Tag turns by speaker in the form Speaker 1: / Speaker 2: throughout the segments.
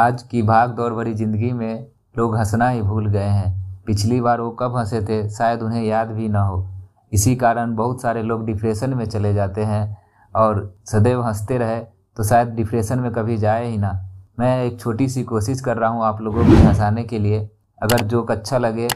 Speaker 1: आज की भाग दौड़ भरी ज़िंदगी में लोग हंसना ही भूल गए हैं पिछली बार वो कब हंसे थे शायद उन्हें याद भी ना हो इसी कारण बहुत सारे लोग डिप्रेशन में चले जाते हैं और सदैव हंसते रहे तो शायद डिप्रेशन में कभी जाए ही ना मैं एक छोटी सी कोशिश कर रहा हूँ आप लोगों को हंसाने के लिए अगर जोक अच्छा लगे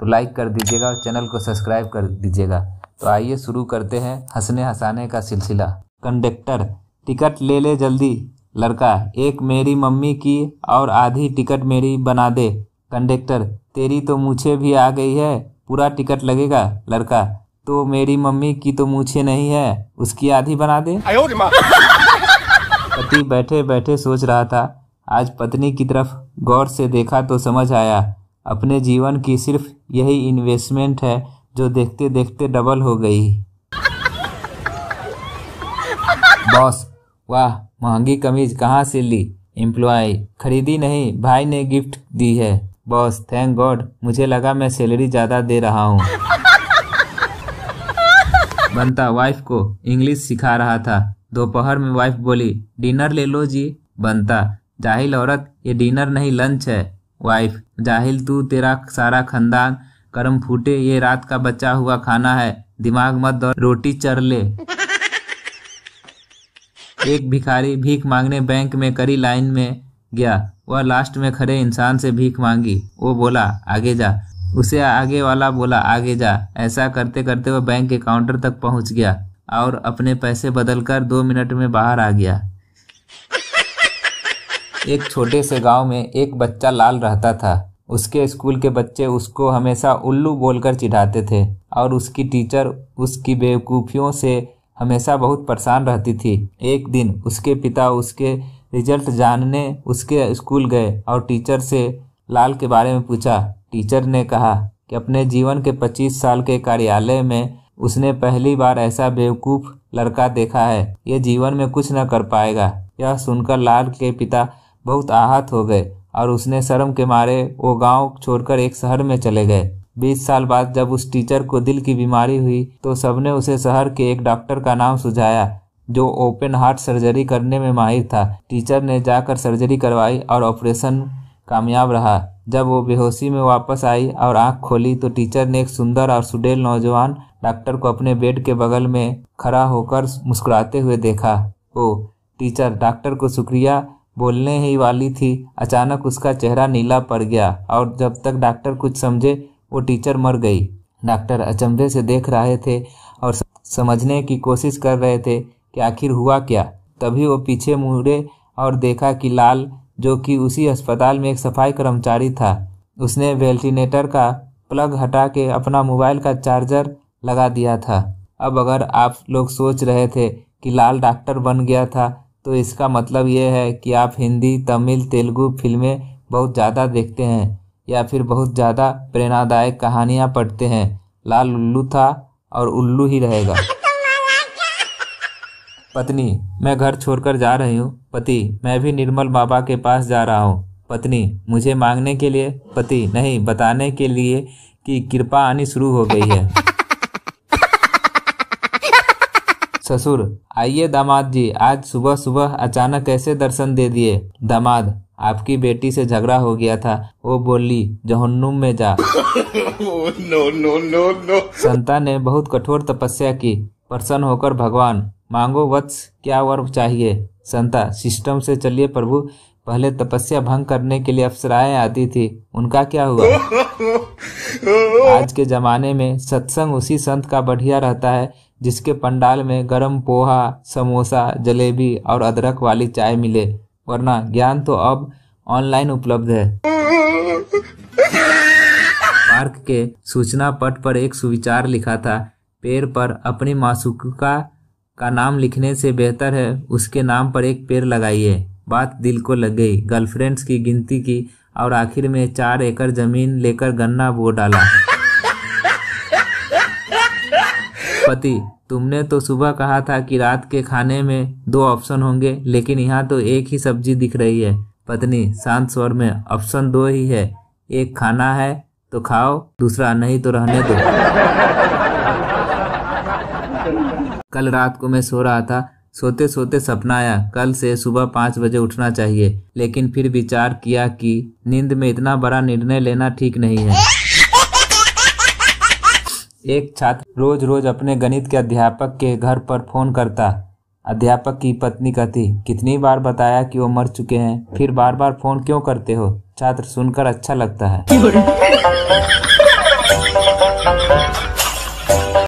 Speaker 1: तो लाइक कर दीजिएगा और चैनल को सब्सक्राइब कर दीजिएगा तो आइए शुरू करते हैं हंसने हंसाने का सिलसिला कंडक्टर टिकट ले ले जल्दी लड़का एक मेरी मम्मी की और आधी टिकट मेरी बना दे कंडक्टर तेरी तो मुझे भी आ गई है पूरा टिकट लगेगा लड़का तो मेरी मम्मी की तो मुझे नहीं है उसकी आधी बना दे पति बैठे बैठे सोच रहा था आज पत्नी की तरफ गौर से देखा तो समझ आया अपने जीवन की सिर्फ यही इन्वेस्टमेंट है जो देखते देखते डबल हो गई बॉस वाह महंगी कमीज कहाँ से ली एम्प्लॉय खरीदी नहीं भाई ने गिफ्ट दी है बॉस थैंक गॉड मुझे लगा मैं सैलरी ज़्यादा दे रहा हूँ बनता वाइफ को इंग्लिश सिखा रहा था दोपहर में वाइफ बोली डिनर ले लो जी बनता जाहिल औरत ये डिनर नहीं लंच है वाइफ जाहिल तू तेरा सारा खानदान कर्म फूटे ये रात का बचा हुआ खाना है दिमाग मत दौड़ रोटी चर ले एक भिखारी भीख मांगने बैंक में करी लाइन में गया वह लास्ट में खड़े इंसान से भीख मांगी वो बोला आगे जा उसे आगे वाला बोला आगे जा ऐसा करते करते वह बैंक के काउंटर तक पहुंच गया और अपने पैसे बदलकर दो मिनट में बाहर आ गया एक छोटे से गांव में एक बच्चा लाल रहता था उसके स्कूल के बच्चे उसको हमेशा उल्लू बोलकर चिढ़ाते थे और उसकी टीचर उसकी बेवकूफ़ियों से हमेशा बहुत परेशान रहती थी एक दिन उसके पिता उसके रिजल्ट जानने उसके स्कूल गए और टीचर से लाल के बारे में पूछा टीचर ने कहा कि अपने जीवन के 25 साल के कार्यालय में उसने पहली बार ऐसा बेवकूफ़ लड़का देखा है यह जीवन में कुछ न कर पाएगा यह सुनकर लाल के पिता बहुत आहत हो गए और उसने शर्म के मारे वो गांव छोड़कर एक शहर में चले गए बीस साल बाद जब उस टीचर को दिल की बीमारी हुई तो सबने उसे शहर के एक डॉक्टर का नाम सुझाया जो ओपन हार्ट सर्जरी करने में माहिर था टीचर ने जाकर सर्जरी करवाई और ऑपरेशन कामयाब रहा जब वो बेहोशी में वापस आई और आंख खोली तो टीचर ने एक सुंदर और सुडेल नौजवान डॉक्टर को अपने बेड के बगल में खड़ा होकर मुस्कुराते हुए देखा ओ टीचर डॉक्टर को शुक्रिया बोलने ही वाली थी अचानक उसका चेहरा नीला पड़ गया और जब तक डॉक्टर कुछ समझे वो टीचर मर गई डॉक्टर अचंभे से देख रहे थे और समझने की कोशिश कर रहे थे कि आखिर हुआ क्या तभी वो पीछे मुड़े और देखा कि लाल जो कि उसी अस्पताल में एक सफाई कर्मचारी था उसने वेंटिलेटर का प्लग हटा के अपना मोबाइल का चार्जर लगा दिया था अब अगर आप लोग सोच रहे थे कि लाल डॉक्टर बन गया था तो इसका मतलब ये है कि आप हिंदी तमिल तेलुगु फिल्में बहुत ज़्यादा देखते हैं या फिर बहुत ज़्यादा प्रेरणादायक कहानियाँ पढ़ते हैं लाल उल्लू था और उल्लू ही रहेगा पत्नी मैं घर छोड़कर जा रही हूँ पति मैं भी निर्मल बाबा के पास जा रहा हूँ पत्नी मुझे मांगने के लिए पति नहीं बताने के लिए कि कृपा आनी शुरू हो गई है ससुर आइए दामाद जी आज सुबह सुबह अचानक कैसे दर्शन दे दिए दामाद आपकी बेटी से झगड़ा हो गया था वो बोली जहन्नुम में जा no no no no Santa ने बहुत कठोर तपस्या की प्रसन्न होकर भगवान मांगो वत्स क्या वर चाहिए संता सिस्टम से चलिए प्रभु पहले तपस्या भंग करने के लिए अफसराए आती थी उनका क्या हुआ आज के जमाने में सत्संग उसी संत का बढ़िया रहता है जिसके पंडाल में गरम पोहा समोसा जलेबी और अदरक वाली चाय मिले वरना ज्ञान तो अब ऑनलाइन उपलब्ध है पार्क के सूचना पट पर एक सुविचार लिखा था पेड़ पर अपनी मासुका का नाम लिखने से बेहतर है उसके नाम पर एक पेड़ लगाइए बात दिल को लग गई गर्लफ्रेंड्स की गिनती की और आखिर में चार एकड़ जमीन लेकर गन्ना बो डाला पति तुमने तो सुबह कहा था कि रात के खाने में दो ऑप्शन होंगे लेकिन यहाँ तो एक ही सब्जी दिख रही है पत्नी शांत स्वर में ऑप्शन दो ही है एक खाना है तो खाओ दूसरा नहीं तो रहने दो कल रात को मैं सो रहा था सोते सोते सपना आया कल से सुबह पाँच बजे उठना चाहिए लेकिन फिर विचार किया कि नींद में इतना बड़ा निर्णय लेना ठीक नहीं है एक छात्र रोज रोज अपने गणित के अध्यापक के घर पर फोन करता अध्यापक की पत्नी कहती कितनी बार बताया कि वो मर चुके हैं फिर बार बार फोन क्यों करते हो छात्र सुनकर अच्छा लगता है